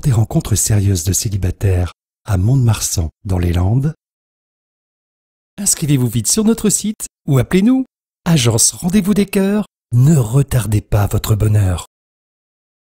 des rencontres sérieuses de célibataires à Mont-de-Marsan dans les Landes. Inscrivez-vous vite sur notre site ou appelez-nous. Agence Rendez-vous des Cœurs, ne retardez pas votre bonheur.